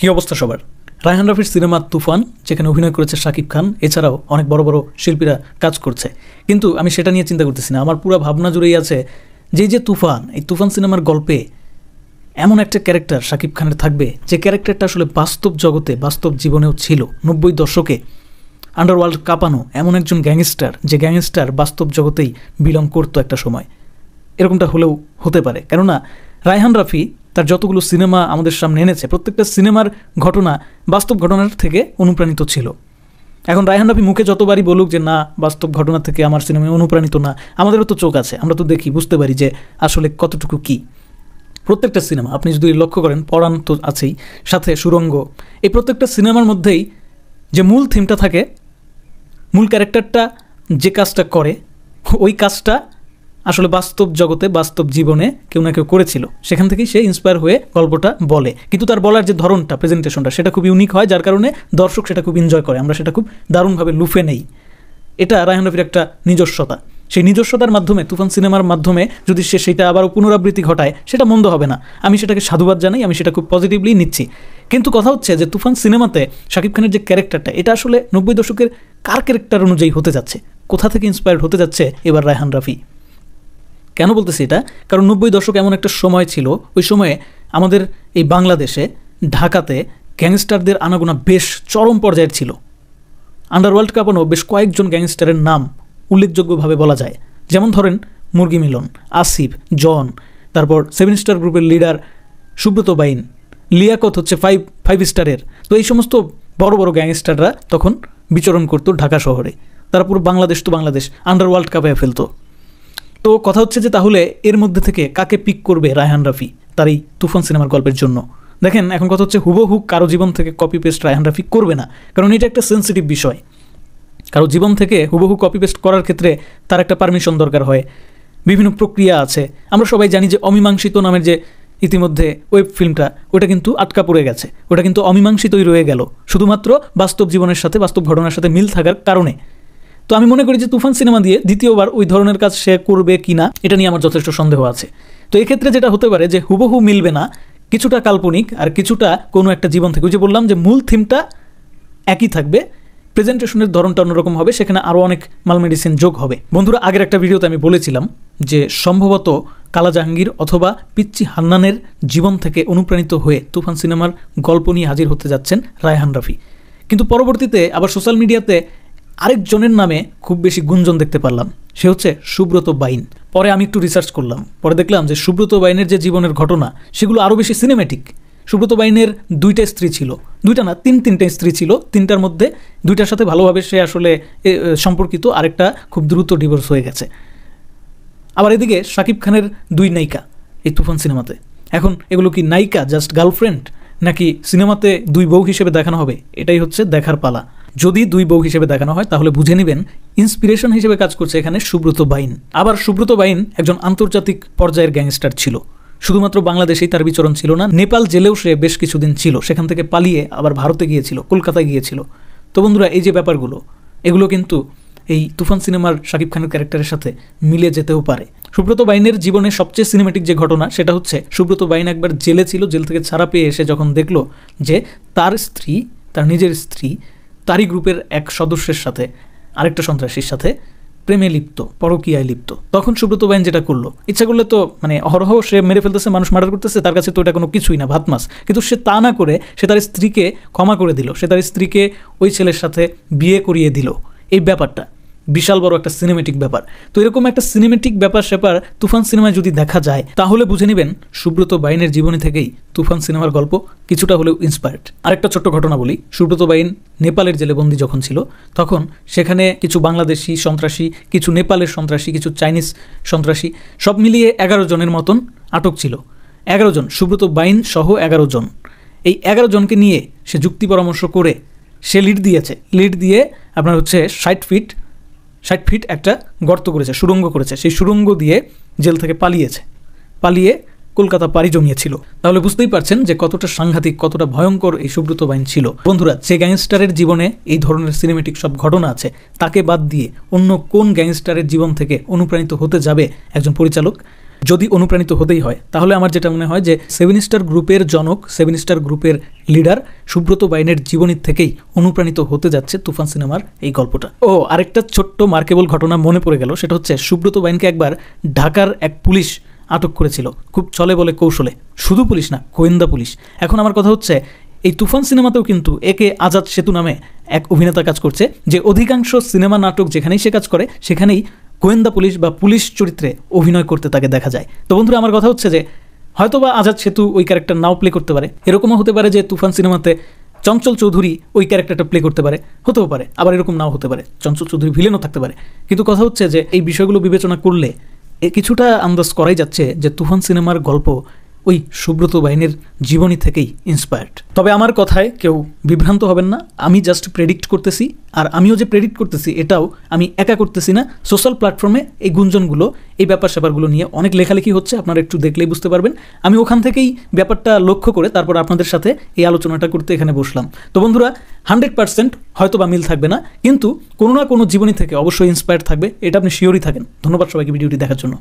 কি অবস্থা সবার রায়হান রফির সিনেমা তুফান যেখানে অভিনয় করেছে শাকিব খান এছাড়াও অনেক বড় বড় শিল্পীরা কাজ করছে কিন্তু আমি সেটা নিয়ে চিন্তা করতেছি না আমার পুরো ভাবনা জুড়েই আছে যে যে তুফান এই তুফান সিনেমার গল্পে এমন একটা ক্যারেক্টার শাকিব খানের থাকবে যে ক্যারেক্টারটা আসলে বাস্তব জগতে বাস্তব জীবনেও ছিল নব্বই দশকে আন্ডারওয়ার্ল্ড কাঁপানো এমন একজন গ্যাংস্টার যে গ্যাংস্টার বাস্তব জগতেই বিলং করতো একটা সময় এরকমটা হলেও হতে পারে কেননা রায়হান রাফি তার যতগুলো সিনেমা আমাদের সামনে এনেছে প্রত্যেকটা সিনেমার ঘটনা বাস্তব ঘটনার থেকে অনুপ্রাণিত ছিল এখন রায়হান রফি মুখে যতবারই বলুক যে না বাস্তব ঘটনা থেকে আমার সিনেমায় অনুপ্রাণিত না আমাদেরও তো চোখ আছে আমরা তো দেখি বুঝতে পারি যে আসলে কতটুকু কী প্রত্যেকটা সিনেমা আপনি যদি লক্ষ্য করেন পড়ান তো আছেই সাথে সুরঙ্গ এই প্রত্যেকটা সিনেমার মধ্যেই যে মূল থিমটা থাকে মূল ক্যারেক্টারটা যে কাজটা করে ওই কাজটা আসলে বাস্তব জগতে বাস্তব জীবনে কেউ না কেউ করেছিল সেখান থেকেই সে ইন্সপায়ার হয়ে গল্পটা বলে কিন্তু তার বলার যে ধরনটা প্রেজেন্টেশনটা সেটা খুব ইউনিক হয় যার কারণে দর্শক সেটা খুব এনজয় করে আমরা সেটা খুব দারুণভাবে লুফে নেই এটা রায়হান রফির একটা নিজস্বতা সেই নিজস্বতার মাধ্যমে তুফান সিনেমার মাধ্যমে যদি সে সেটা আবার পুনরাবৃত্তি ঘটায় সেটা মন্দ হবে না আমি সেটাকে সাধুবাদ জানাই আমি সেটা খুব পজিটিভলি নিচ্ছি কিন্তু কথা হচ্ছে যে তুফান সিনেমাতে শাকিব খানের যে ক্যারেক্টারটা এটা আসলে নব্বই দশকের কার ক্যারেক্টার অনুযায়ী হতে যাচ্ছে কোথা থেকে ইন্সপায়ার্ড হতে যাচ্ছে এবার রায়হান রাফি কেন বলতেছি এটা কারণ নব্বই দশক এমন একটা সময় ছিল ওই সময়ে আমাদের এই বাংলাদেশে ঢাকাতে গ্যাংস্টারদের আনাগোনা বেশ চরম পর্যায়ের ছিল আন্ডারওয়ার্ল্ড কাপানো বেশ কয়েকজন গ্যাংস্টারের নাম উল্লেখযোগ্যভাবে বলা যায় যেমন ধরেন মুরগি মিলন আসিফ জন তারপর সেভেন স্টার গ্রুপের লিডার সুব্রত বাইন লিয়াকত হচ্ছে ফাইভ ফাইভ স্টারের তো এই সমস্ত বড় বড় গ্যাংস্টাররা তখন বিচরণ করতো ঢাকা শহরে তারপর বাংলাদেশ তো বাংলাদেশ আন্ডারওয়ার্ল্ড কাপে ফেলতো তো কথা হচ্ছে যে তাহলে এর মধ্যে থেকে কাকে পিক করবে রায়হান রাফি তার এই তুফান সিনেমার গল্পের জন্য দেখেন এখন কথা হচ্ছে হুবহু কারো জীবন থেকে কপি পেস্ট রায়হান রাফি করবে না কারণ এটা একটা সেন্সিটিভ বিষয় কারো জীবন থেকে হুবহু কপি পেস্ট করার ক্ষেত্রে তার একটা পারমিশন দরকার হয় বিভিন্ন প্রক্রিয়া আছে আমরা সবাই জানি যে অমীমাংসিত নামের যে ইতিমধ্যে ওয়েব ফিল্মটা ওটা কিন্তু আটকা পড়ে গেছে ওটা কিন্তু অমীমাংসিতই রয়ে গেল শুধুমাত্র বাস্তব জীবনের সাথে বাস্তব ঘটনার সাথে মিল থাকার কারণে তো আমি মনে করি যে তুফান সিনেমা দিয়ে দ্বিতীয়বার ওই ধরনের কাজ সে করবে কি না এটা নিয়ে আমার যথেষ্ট সন্দেহ আছে তো এক্ষেত্রে যেটা হতে পারে যে হুবহু মিলবে না কিছুটা কাল্পনিক আর কিছুটা কোনো একটা জীবন থেকে যে বললাম যে মূল থিমটা একই থাকবে প্রেজেন্টেশনের ধরনটা অন্যরকম হবে সেখানে আরও অনেক মাল মেডিসিন যোগ হবে বন্ধুরা আগের একটা ভিডিওতে আমি বলেছিলাম যে সম্ভবত কালা জাহাঙ্গীর অথবা পিচ্চি হান্নানের জীবন থেকে অনুপ্রাণিত হয়ে তুফান সিনেমার গল্প নিয়ে হাজির হতে যাচ্ছেন রায়হান রাফি কিন্তু পরবর্তীতে আবার সোশ্যাল মিডিয়াতে আরেকজনের নামে খুব বেশি গুঞ্জন দেখতে পারলাম সে হচ্ছে সুব্রত বাইন পরে আমি একটু রিসার্চ করলাম পরে দেখলাম যে সুব্রত বাইনের যে জীবনের ঘটনা সেগুলো আরও বেশি সিনেমেটিক সুব্রত বাইনের দুইটা স্ত্রী ছিল দুইটা না তিন তিনটা স্ত্রী ছিল তিনটার মধ্যে দুইটার সাথে ভালোভাবে সে আসলে সম্পর্কিত আরেকটা খুব দ্রুত ডিভোর্স হয়ে গেছে আবার এদিকে শাকিব খানের দুই নায়িকা এই তুফান সিনেমাতে এখন এগুলো কি নায়িকা জাস্ট গার্লফ্রেন্ড নাকি সিনেমাতে দুই বউ হিসেবে দেখানো হবে এটাই হচ্ছে দেখার পালা যদি দুই বউ হিসেবে দেখানো হয় তাহলে বুঝে নেবেন ইন্সপিরেশন হিসেবে কাজ করছে এখানে সুব্রত বাইন আবার সুব্রত বাইন একজন আন্তর্জাতিক পর্যায়ের গ্যাংস্টার ছিল শুধুমাত্র বাংলাদেশেই তার বিচরণ ছিল না নেপাল জেলেও সে বেশ কিছুদিন ছিল সেখান থেকে পালিয়ে আবার ভারতে গিয়েছিল কলকাতায় গিয়েছিল তো বন্ধুরা এই যে ব্যাপারগুলো এগুলো কিন্তু এই তুফান সিনেমার শাকিব খানের ক্যারেক্টারের সাথে মিলে যেতেও পারে সুব্রত বাইনের জীবনে সবচেয়ে সিনেমেটিক যে ঘটনা সেটা হচ্ছে সুব্রত বাইন একবার জেলে ছিল জেল থেকে ছাড়া পেয়ে এসে যখন দেখলো যে তার স্ত্রী তার নিজের স্ত্রী তারই গ্রুপের এক সদস্যের সাথে আরেকটা সন্ত্রাসীর সাথে প্রেমে লিপ্ত পরকীয়ায় লিপ্ত তখন সুব্রত বাইন যেটা করলো ইচ্ছা করলে তো মানে অহরহ সে মেরে ফেলতেছে মানুষ মার্ডার করতেছে তার কাছে তো এটা কোনো কিছুই না ভাতমাস কিন্তু সে তা না করে সে তার স্ত্রীকে ক্ষমা করে দিল সে তার স্ত্রীকে ওই ছেলের সাথে বিয়ে করিয়ে দিল এই ব্যাপারটা বিশাল বড় একটা সিনেমেটিক ব্যাপার তো এরকম একটা সিনেমেটিক ব্যাপার স্যাপার তুফান সিনেমায় যদি দেখা যায় তাহলে বুঝে নেবেন সুব্রত বাইনের জীবনী থেকেই তুফান সিনেমার গল্প কিছুটা হলেও ইন্সপায়ার্ড আরেকটা ছোট্ট ঘটনা বলি সুব্রত বাইন নেপালের জেলেবন্দি যখন ছিল তখন সেখানে কিছু বাংলাদেশি সন্ত্রাসী কিছু নেপালের সন্ত্রাসী কিছু চাইনিজ সন্ত্রাসী সব মিলিয়ে এগারো জনের মতন আটক ছিল এগারো জন সুব্রত বাইন সহ এগারো জন এই এগারো জনকে নিয়ে সে যুক্তি পরামর্শ করে সে লিড দিয়েছে লিড দিয়ে আপনার হচ্ছে ষাট ফিট ষাট ফিট একটা গর্ত করেছে সুরঙ্গ করেছে সেই সুরঙ্গ দিয়ে জেল থেকে পালিয়েছে পালিয়ে কলকাতা পাড়ি জমিয়েছিল তাহলে বুঝতেই পারছেন যে কতটা সাংঘাতিক কতটা ভয়ঙ্কর এই সুব্রত বাইন ছিল বন্ধুরা যে গ্যাংস্টারের জীবনে এই ধরনের সিনেমেটিক সব ঘটনা আছে তাকে বাদ দিয়ে অন্য কোন গ্যাংস্টারের জীবন থেকে অনুপ্রাণিত হতে যাবে একজন পরিচালক যদি অনুপ্রাণিত হতেই হয় তাহলে আমার যেটা মনে হয় যে সেভেন স্টার গ্রুপের জনক সেভেন স্টার গ্রুপের লিডার সুব্রত বাইনের জীবনী থেকেই অনুপ্রাণিত হতে যাচ্ছে তুফান সিনেমার এই গল্পটা ও আরেকটা ছোট্ট মার্কেবল ঘটনা মনে পড়ে গেল সেটা হচ্ছে সুব্রত বাইনকে একবার ঢাকার এক পুলিশ আটক করেছিল খুব চলে বলে কৌশলে শুধু পুলিশ না গোয়েন্দা পুলিশ এখন আমার কথা হচ্ছে এই তুফান সিনেমাতেও কিন্তু একে আজাদ সেতু নামে এক অভিনেতা কাজ করছে যে অধিকাংশ সিনেমা নাটক যেখানেই সে কাজ করে সেখানেই গোয়েন্দা পুলিশ বা পুলিশ চরিত্রে অভিনয় করতে তাকে দেখা যায় তো বন্ধুরা আমার কথা হচ্ছে যে হয়তো বা আজাদ সেতু ওই ক্যারেক্টার নাও প্লে করতে পারে এরকমও হতে পারে যে তুফান সিনেমাতে চঞ্চল চৌধুরী ওই ক্যারেক্টারটা প্লে করতে পারে হতেও পারে আবার এরকম নাও হতে পারে চঞ্চল চৌধুরী ভিলেনও থাকতে পারে কিন্তু কথা হচ্ছে যে এই বিষয়গুলো বিবেচনা করলে এ কিছুটা আন্দাজ করাই যাচ্ছে যে তুফান সিনেমার গল্প ওই সুব্রত বাহিনীর জীবনী থেকেই ইন্সপায়ার্ড তবে আমার কথায় কেউ বিভ্রান্ত হবেন না আমি জাস্ট প্রেডিক্ট করতেছি আর আমিও যে প্রেডিক্ট করতেছি এটাও আমি একা করতেছি না সোশ্যাল প্ল্যাটফর্মে এই গুঞ্জনগুলো এই ব্যাপার স্যাপারগুলো নিয়ে অনেক লেখালেখি হচ্ছে আপনারা একটু দেখলেই বুঝতে পারবেন আমি ওখান থেকেই ব্যাপারটা লক্ষ্য করে তারপর আপনাদের সাথে এই আলোচনাটা করতে এখানে বসলাম তো বন্ধুরা হান্ড্রেড পার্সেন্ট হয়তো বা মিল থাকবে না কিন্তু কোনো না কোনো জীবনী থেকে অবশ্যই ইন্সপায়ার্ড থাকবে এটা আপনি শিওরই থাকেন ধন্যবাদ সবাইকে ভিডিওটি দেখার জন্য